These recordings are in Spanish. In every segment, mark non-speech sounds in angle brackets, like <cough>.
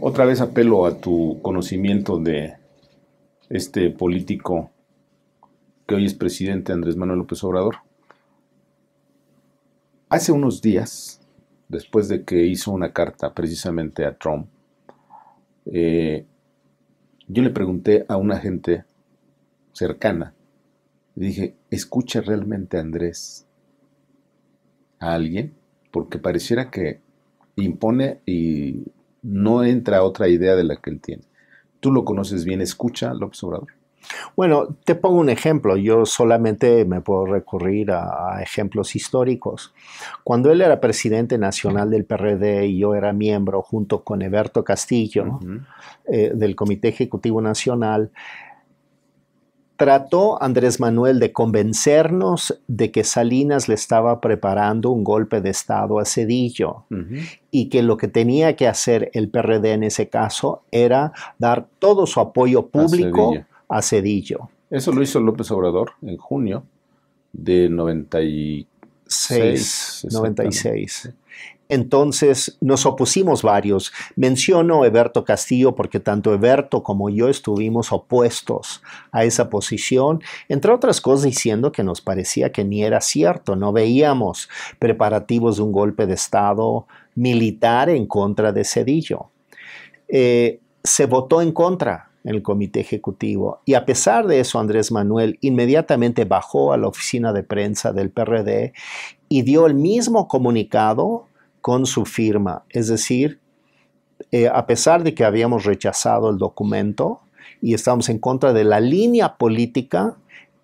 otra vez apelo a tu conocimiento de este político que hoy es presidente Andrés Manuel López Obrador. Hace unos días, después de que hizo una carta precisamente a Trump, eh, yo le pregunté a una gente cercana, dije, ¿escucha realmente Andrés a alguien? Porque pareciera que impone y no entra otra idea de la que él tiene. Tú lo conoces bien, escucha López Obrador. Bueno, te pongo un ejemplo. Yo solamente me puedo recurrir a, ejemplos históricos. Cuando él era presidente nacional del PRD y yo era miembro junto con Eberto Castillo eh, del Comité Ejecutivo Nacional, Trató Andrés Manuel de convencernos de que Salinas le estaba preparando un golpe de Estado a Cedillo y que lo que tenía que hacer el PRD en ese caso era dar todo su apoyo público a Cedillo. Eso lo hizo López Obrador en junio de 96. 96. Entonces nos opusimos varios. Menciono Eberto Castillo porque tanto Eberto como yo estuvimos opuestos a esa posición, entre otras cosas diciendo que nos parecía que ni era cierto, no veíamos preparativos de un golpe de Estado militar en contra de Cedillo. Eh, se votó en contra, en el comité ejecutivo. Y a pesar de eso, Andrés Manuel inmediatamente bajó a la oficina de prensa del PRD y dio el mismo comunicado con su firma. Es decir, eh, a pesar de que habíamos rechazado el documento y estábamos en contra de la línea política,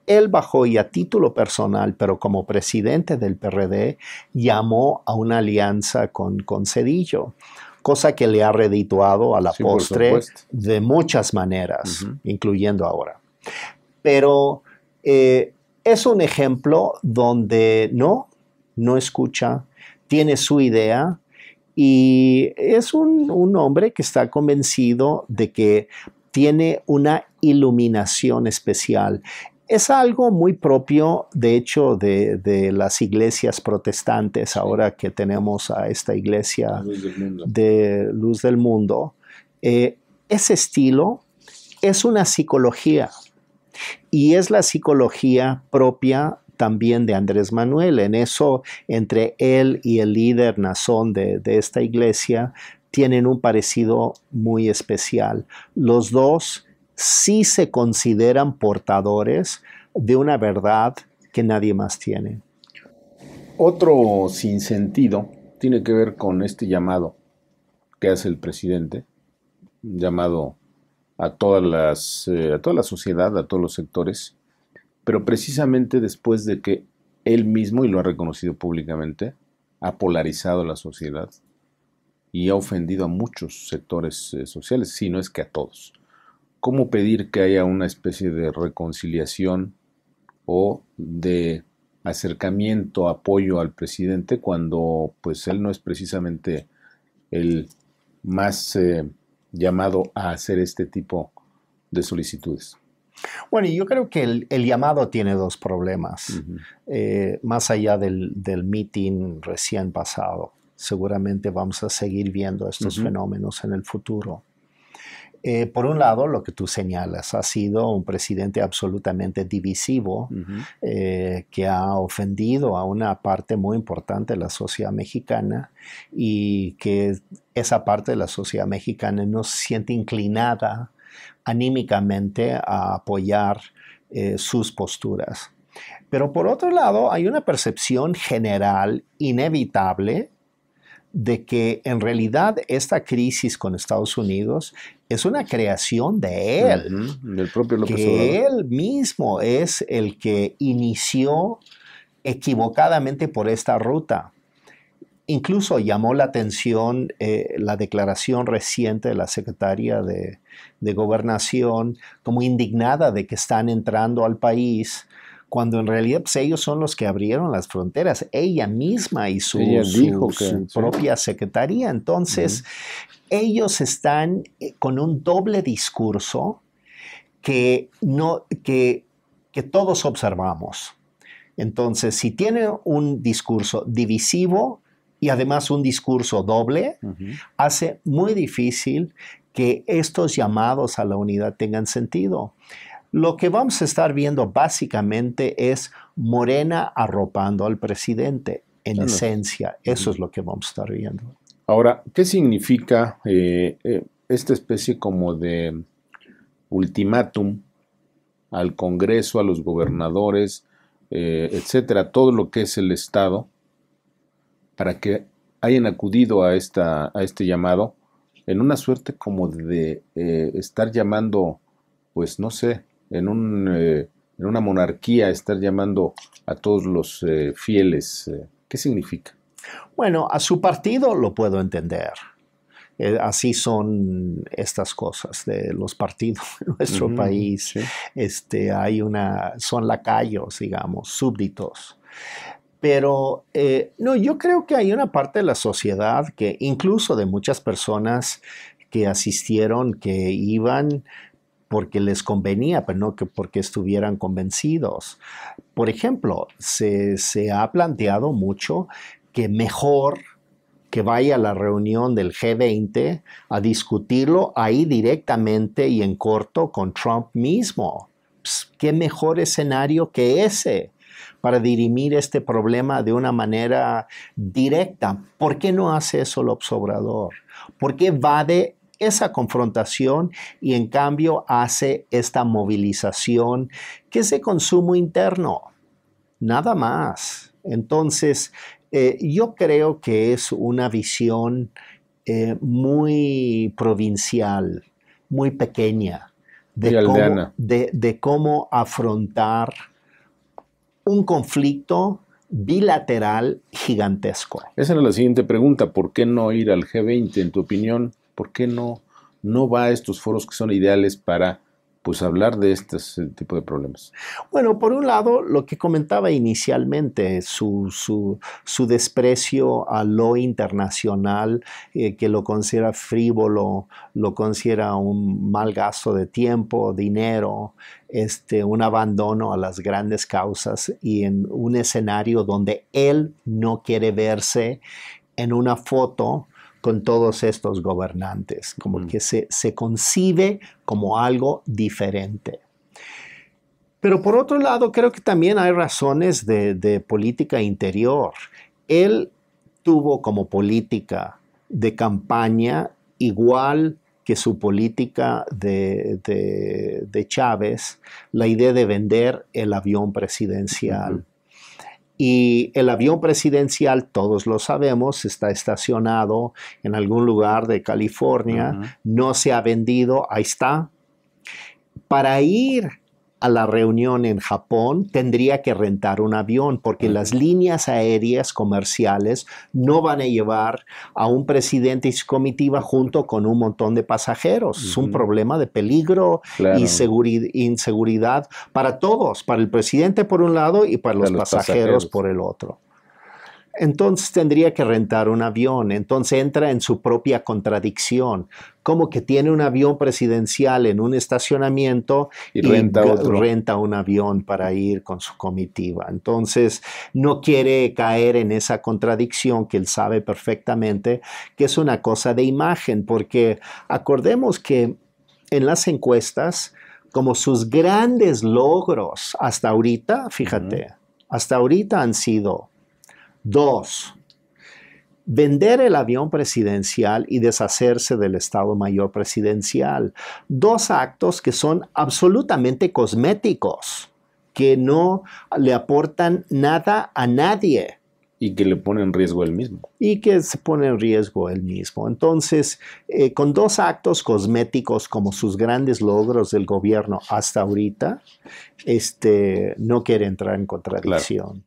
él bajó y a título personal, pero como presidente del PRD, llamó a una alianza con, con Cedillo, cosa que le ha redituado a la postre de muchas maneras, incluyendo ahora. Pero eh, es un ejemplo donde no, no escucha, tiene su idea y es un, hombre que está convencido de que tiene una iluminación especial es algo muy propio, de hecho, de, las iglesias protestantes, ahora que tenemos a esta iglesia de luz del mundo. Eh, ese estilo es una psicología y es la psicología propia también de Andrés Manuel. En eso, entre él y el líder Nazón de, esta iglesia, tienen un parecido muy especial. Los dos sí se consideran portadores de una verdad que nadie más tiene. Otro sinsentido tiene que ver con este llamado que hace el presidente, llamado a, todas las, eh, a toda la sociedad, a todos los sectores, pero precisamente después de que él mismo, y lo ha reconocido públicamente, ha polarizado la sociedad y ha ofendido a muchos sectores eh, sociales, si no es que a todos. ¿Cómo pedir que haya una especie de reconciliación o de acercamiento, apoyo al presidente cuando pues él no es precisamente el más eh, llamado a hacer este tipo de solicitudes? Bueno, yo creo que el, llamado tiene dos problemas, eh, más allá del, meeting recién pasado. Seguramente vamos a seguir viendo estos fenómenos en el futuro. Eh, por un lado, lo que tú señalas, ha sido un presidente absolutamente divisivo eh, que ha ofendido a una parte muy importante de la sociedad mexicana y que esa parte de la sociedad mexicana no se siente inclinada anímicamente a apoyar eh, sus posturas. Pero por otro lado, hay una percepción general inevitable de que en realidad esta crisis con Estados Unidos es una creación de él, del propio López él mismo es el que inició equivocadamente por esta ruta. Incluso llamó la atención eh, la declaración reciente de la secretaria de, gobernación como indignada de que están entrando al país cuando en realidad pues, ellos son los que abrieron las fronteras, ella misma y su, propia secretaría. Entonces, ellos están eh, con un doble discurso que, no, que, que todos observamos. Entonces, si tiene un discurso divisivo, y además un discurso doble, hace muy difícil que estos llamados a la unidad tengan sentido. Lo que vamos a estar viendo básicamente es Morena arropando al presidente, en esencia. Eso es lo que vamos a estar viendo. Ahora, ¿qué significa eh, eh, esta especie como de ultimátum al Congreso, a los gobernadores, eh, etcétera, todo lo que es el Estado, para que hayan acudido a, esta, a este llamado en una suerte como de eh, estar llamando, pues no sé, en, un, eh, en una monarquía, estar llamando a todos los eh, fieles. ¿Qué significa? Bueno, a su partido lo puedo entender. así son estas cosas de los partidos <laughs> en nuestro país. Este, hay una, son lacayos, digamos, súbditos. Pero eh, no, yo creo que hay una parte de la sociedad que incluso de muchas personas que asistieron, que iban porque les convenía, pero no que porque estuvieran convencidos. Por ejemplo, se, ha planteado mucho que mejor que vaya a la reunión del G20 a discutirlo ahí directamente y en corto con Trump mismo. Pues, ¿Qué mejor escenario que ese? para dirimir este problema de una manera directa. ¿Por qué no hace eso el observador? ¿Por qué va de esa confrontación y en cambio hace esta movilización que es de consumo interno? Nada más. Entonces, eh, yo creo que es una visión eh, muy provincial, muy pequeña, de cómo afrontar un conflicto bilateral gigantesco. Esa es la siguiente pregunta. ¿Por qué no ir al G20, en tu opinión? ¿Por qué no, no va a estos foros que son ideales para pues hablar de este, tipo de problemas? Bueno, por un lado, lo que comentaba inicialmente, su, su, su desprecio a lo internacional, eh, que lo considera frívolo, lo considera un mal gasto de tiempo, dinero, este, un abandono a las grandes causas y en un escenario donde él no quiere verse en una foto con todos estos gobernantes, como que se, se concibe como algo diferente. Pero por otro lado, creo que también hay razones de, política interior. Él tuvo como política de campaña igual que su política de, de, de Chávez, la idea de vender el avión presidencial. Y el avión presidencial, todos lo sabemos, está estacionado en algún lugar de California, no se ha vendido, ahí está. Para ir a la reunión en Japón, tendría que rentar un avión porque las líneas aéreas comerciales no van a llevar a un presidente y su comitiva junto con un montón de pasajeros. Es un problema de peligro y inseguridad para todos, para el presidente por un lado y para, los pasajeros por el otro entonces tendría que rentar un avión, entonces entra en su propia contradicción, como que tiene un avión presidencial en un estacionamiento y, renta, un avión para ir con su comitiva. Entonces no quiere caer en esa contradicción que él sabe perfectamente que es una cosa de imagen, porque acordemos que en las encuestas, como sus grandes logros hasta ahorita, fíjate, hasta ahorita han sido Dos, vender el avión presidencial y deshacerse del Estado Mayor Presidencial. Dos actos que son absolutamente cosméticos, que no le aportan nada a nadie. Y que le ponen en riesgo él mismo. Y que se pone en riesgo él mismo. Entonces, eh, con dos actos cosméticos como sus grandes logros del gobierno hasta ahorita, este, no quiere entrar en contradicción.